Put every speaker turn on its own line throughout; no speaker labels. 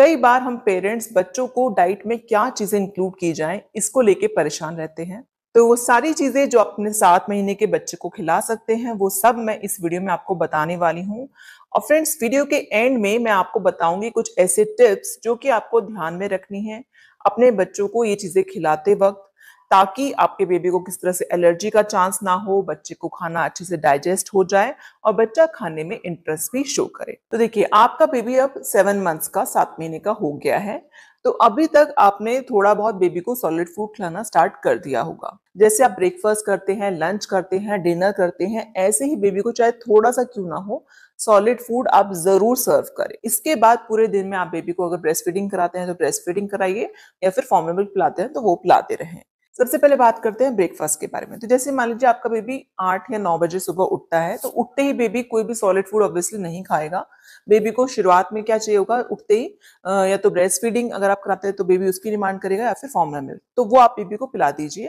कई बार हम पेरेंट्स बच्चों को डाइट में क्या चीज़ें इंक्लूड की जाएं इसको लेके परेशान रहते हैं तो वो सारी चीज़ें जो अपने सात महीने के बच्चे को खिला सकते हैं वो सब मैं इस वीडियो में आपको बताने वाली हूँ और फ्रेंड्स वीडियो के एंड में मैं आपको बताऊंगी कुछ ऐसे टिप्स जो कि आपको ध्यान में रखनी है अपने बच्चों को ये चीज़ें खिलाते वक्त ताकि आपके बेबी को किस तरह से एलर्जी का चांस ना हो बच्चे को खाना अच्छे से डाइजेस्ट हो जाए और बच्चा खाने में इंटरेस्ट भी शो करे तो देखिए आपका बेबी अब सेवन मंथ्स का सात महीने का हो गया है तो अभी तक आपने थोड़ा बहुत बेबी को सॉलिड फूड खिलाना स्टार्ट कर दिया होगा जैसे आप ब्रेकफास्ट करते हैं लंच करते हैं डिनर करते हैं ऐसे ही बेबी को चाहे थोड़ा सा क्यों ना हो सॉलिड फूड आप जरूर सर्व करें इसके बाद पूरे दिन में आप बेबी को अगर ब्रेस्ट फीडिंग कराते हैं तो ब्रेस्ट फीडिंग कराइए या फिर फॉर्मेबल पिलाते हैं तो वो पिलाते रहें सबसे पहले बात करते हैं ब्रेकफास्ट के बारे में तो जैसे मान लीजिए आपका बेबी आठ या नौ बजे सुबह उठता है तो उठते ही बेबी कोई भी सॉलिड फूड ऑब्वियसली नहीं खाएगा बेबी को शुरुआत में क्या चाहिए होगा उठते ही या तो ब्रेस्ट फीडिंग अगर आप कराते हैं तो बेबी उसकी डिमांड करेगा या फिर फॉर्मुला मिल्क तो वो आप बेबी को पिला दीजिए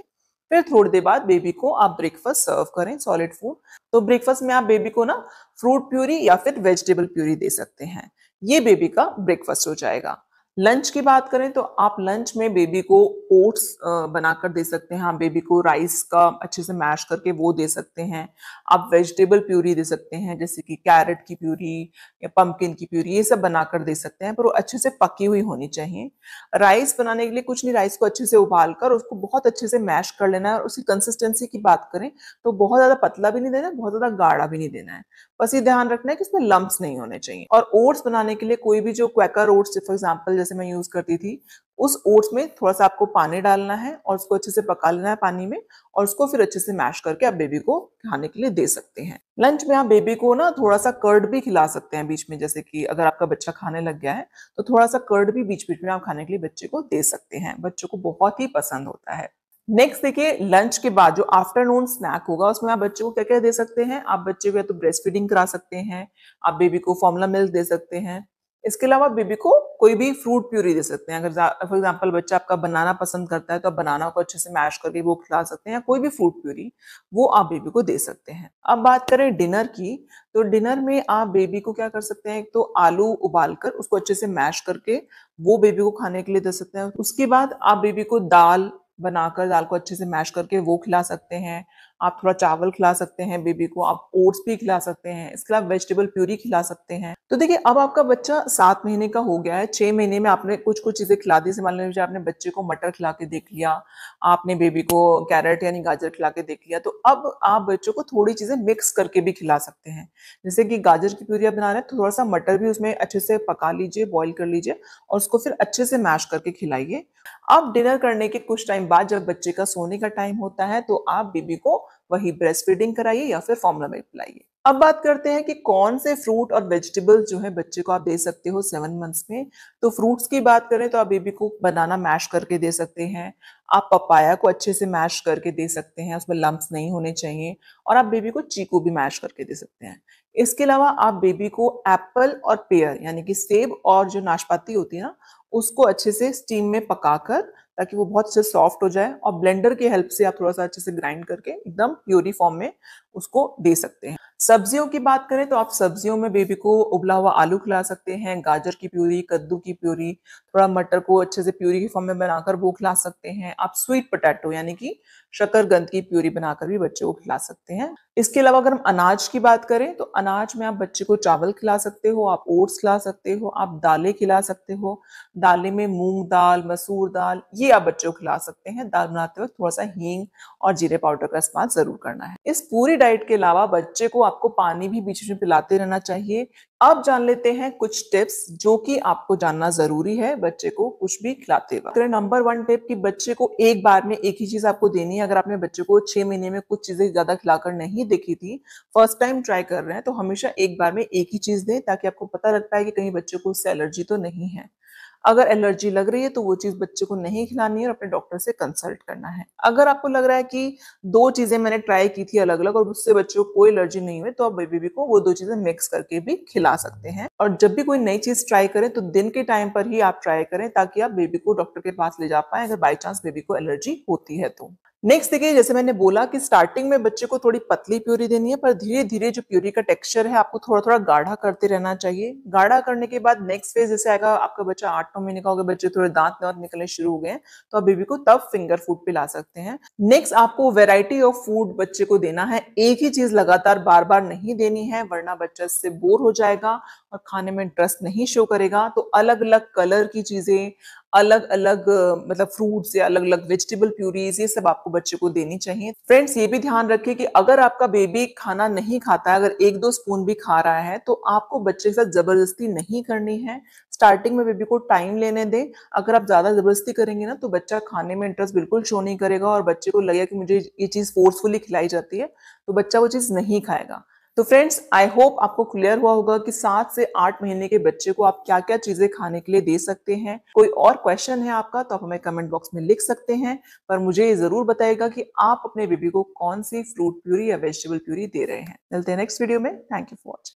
फिर थोड़ी देर बाद बेबी को आप ब्रेकफास्ट सर्व करें सॉलिड फूड तो ब्रेकफास्ट में आप बेबी को ना फ्रूट प्यूरी या फिर वेजिटेबल प्यूरी दे सकते हैं ये बेबी का ब्रेकफास्ट हो जाएगा लंच की बात करें तो आप लंच में बेबी को ओट्स बनाकर दे सकते हैं आप बेबी को राइस का अच्छे से मैश करके वो दे सकते हैं आप वेजिटेबल प्यूरी दे सकते हैं जैसे कि कैरेट की प्यूरी या पम्पकिन की प्यूरी ये सब बनाकर दे सकते हैं पर वो अच्छे से पकी हुई होनी चाहिए राइस बनाने के लिए कुछ नहीं राइस को अच्छे से उबाल कर उसको बहुत अच्छे से मैश कर लेना है और उसकी कंसिस्टेंसी की बात करें तो बहुत ज़्यादा पतला भी नहीं देना है बहुत ज़्यादा गाढ़ा भी नहीं देना है बस ये ध्यान रखना है कि इसमें लम्ब नहीं होने चाहिए और ओट्स बनाने के लिए कोई भी जो क्वेकर ओट्स फॉर एग्जाम्पल जैसे मैं यूज करती थी उस ओट्स में थोड़ा सा आपको पानी डालना है और उसको अच्छे से पका लेना है पानी में और उसको फिर अच्छे से मैश करके आप बेबी को खाने के लिए दे सकते हैं लंच में आप बेबी को ना थोड़ा सा कर्ड भी खिला सकते हैं बीच में जैसे कि अगर आपका बच्चा खाने लग गया है तो थोड़ा सा कर्ड भी बीच बीच में आप खाने के लिए बच्चे को दे सकते हैं बच्चों को बहुत ही पसंद होता है नेक्स्ट देखिए लंच के बाद जो आफ्टरनून स्नैक होगा उसमें आप बच्चे को क्या क्या दे सकते हैं आप बच्चे को या तो ब्रेस्ट फीडिंग करा सकते हैं आप बेबी को फॉर्मुला मिल्क दे सकते हैं इसके अलावा बेबी को कोई भी फ्रूट प्यूरी दे सकते हैं अगर फॉर एग्जाम्पल बच्चा आपका बनाना पसंद करता है तो आप बनाना को अच्छे से मैश करके वो खिला सकते हैं या कोई भी फ्रूट प्यूरी वो आप बेबी को दे सकते हैं अब बात करें डिनर की तो डिनर में आप बेबी को क्या कर सकते हैं एक तो आलू उबाल कर उसको अच्छे से मैश करके वो बेबी को खाने के लिए दे सकते हैं उसके बाद आप बेबी को दाल बनाकर दाल को अच्छे से मैश करके वो खिला सकते हैं आप थोड़ा चावल खिला सकते हैं बेबी को आप ओट्स भी खिला सकते हैं इसके अलावा वेजिटेबल प्यूरी खिला सकते हैं तो देखिए अब आपका बच्चा सात महीने का हो गया है छह महीने में आपने कुछ कुछ चीज़ें खिला दी मान लीजिए आपने बच्चे को मटर खिला के देख लिया आपने बेबी को कैरेट यानी गाजर खिला के देख लिया तो अब आप बच्चों को थोड़ी चीज़ें मिक्स करके भी खिला सकते हैं जैसे कि गाजर की प्यूरी आप बना रहे हैं थोड़ा सा मटर भी उसमें अच्छे से पका लीजिए बॉइल कर लीजिए और उसको फिर अच्छे से मैश करके खिलाइए अब डिनर करने के कुछ टाइम बाद जब बच्चे का सोने का टाइम होता है तो आप बेबी को वही ब्रेस्ट फीडिंग कराइए या फिर फॉर्मुला मिल्क पिलाइए अब बात करते हैं कि कौन से फ्रूट और वेजिटेबल्स जो है बच्चे को आप दे सकते हो सेवन मंथ्स में तो फ्रूट्स की बात करें तो आप बेबी को बनाना मैश करके दे सकते हैं आप पपाया को अच्छे से मैश करके दे सकते हैं उसमें लम्ब नहीं होने चाहिए और आप बेबी को चीकू भी मैश करके दे सकते हैं इसके अलावा आप बेबी को एप्पल और पेयर यानी कि सेब और जो नाशपाती होती है ना उसको अच्छे से स्टीम में पकाकर ताकि वो बहुत से सॉफ्ट हो जाए और ब्लेंडर के हेल्प से आप थोड़ा सा अच्छे से ग्राइंड करके एकदम प्योरी फॉर्म में उसको दे सकते हैं सब्जियों की बात करें तो आप सब्जियों में बेबी को उबला हुआ आलू खिला सकते हैं गाजर की प्यूरी कद्दू की प्यूरी थोड़ा मटर को अच्छे से प्यूरी के फॉर्म में बनाकर वो खिला सकते हैं आप स्वीट पोटैटो यानी कि शकरगंद की प्यूरी बनाकर भी बच्चे को खिला सकते हैं इसके अलावा अगर हम अनाज की बात करें तो अनाज में आप बच्चे को चावल खिला सकते हो आप ओट्स खिला सकते हो आप दालें खिला सकते हो दालें में मूंग दाल मसूर दाल ये आप बच्चों को खिला सकते हैं दाल बनाते वक्त थोड़ा सा हींग और जीरे पाउडर का इस्तेमाल जरूर करना है इस पूरी डाइट के अलावा बच्चे को आपको पानी भी बीच में पिलाते रहना चाहिए अब जान लेते हैं कुछ टिप्स जो कि आपको जानना जरूरी है बच्चे को कुछ भी खिलाते वक्त नंबर वन टिप कि बच्चे को एक बार में एक ही चीज आपको देनी है अगर आपने बच्चे को छह महीने में कुछ चीजें ज्यादा खिलाकर नहीं देखी थी फर्स्ट टाइम ट्राई कर रहे हैं तो हमेशा एक बार में एक ही चीज दें ताकि आपको पता लग पाए कि कहीं बच्चे को उससे एलर्जी तो नहीं है अगर एलर्जी लग रही है तो वो चीज़ बच्चे को नहीं खिलानी है और अपने डॉक्टर से कंसल्ट करना है अगर आपको लग रहा है कि दो चीज़ें मैंने ट्राई की थी अलग अलग और उससे बच्चे को कोई एलर्जी नहीं हुई तो आप बेबी को वो दो चीज़ें मिक्स करके भी खिला सकते हैं और जब भी कोई नई चीज़ ट्राई करें तो दिन के टाइम पर ही आप ट्राई करें ताकि आप बेबी को डॉक्टर के पास ले जा पाए अगर बाई चांस बेबी को एलर्जी होती है तो नेक्स्ट देखिए जैसे मैंने बोला कि स्टार्टिंग में बच्चे को थोड़ी पतली प्यूरी देनी है पर धीरे धीरे जो प्यूरी का टेक्सचर है आपको थोड़ा थोड़ा गाढ़ा करते रहना चाहिए गाढ़ा करने के बाद नेक्स्ट फेज जैसे आएगा आपका बच्चा आठ नौ महीने का होगा बच्चे थोड़े दांत दांत निकलने शुरू हो गए तो आप बेबी को तब फिंगर फूड पिला सकते हैं नेक्स्ट आपको वेराइटी ऑफ फूड बच्चे को देना है एक ही चीज लगातार बार बार नहीं देनी है वरना बच्चा इससे बोर हो जाएगा और खाने में इंटरेस्ट नहीं शो करेगा तो अलग अलग कलर की चीजें अलग अलग मतलब फ्रूट्स या अलग अलग वेजिटेबल प्यूरीज ये सब आपको बच्चे को देनी चाहिए फ्रेंड्स ये भी ध्यान रखें कि अगर आपका बेबी खाना नहीं खाता है अगर एक दो स्पून भी खा रहा है तो आपको बच्चे के साथ जबरदस्ती नहीं करनी है स्टार्टिंग में बेबी को टाइम लेने दें अगर आप ज़्यादा ज़बरदस्ती करेंगे ना तो बच्चा खाने में इंटरेस्ट बिल्कुल शो नहीं करेगा और बच्चे को लगेगा कि मुझे ये चीज़ फोर्सफुली खिलाई जाती है तो बच्चा वो चीज़ नहीं खाएगा तो फ्रेंड्स आई होप आपको क्लियर हुआ होगा कि सात से आठ महीने के बच्चे को आप क्या क्या चीजें खाने के लिए दे सकते हैं कोई और क्वेश्चन है आपका तो आप हमें कमेंट बॉक्स में लिख सकते हैं पर मुझे ये जरूर बताएगा कि आप अपने बेबी को कौन सी फ्रूट प्यूरी या वेजिटेबल प्यूरी दे रहे हैं मिलते हैं नेक्स्ट वीडियो में थैंक यू फॉर वॉचिंग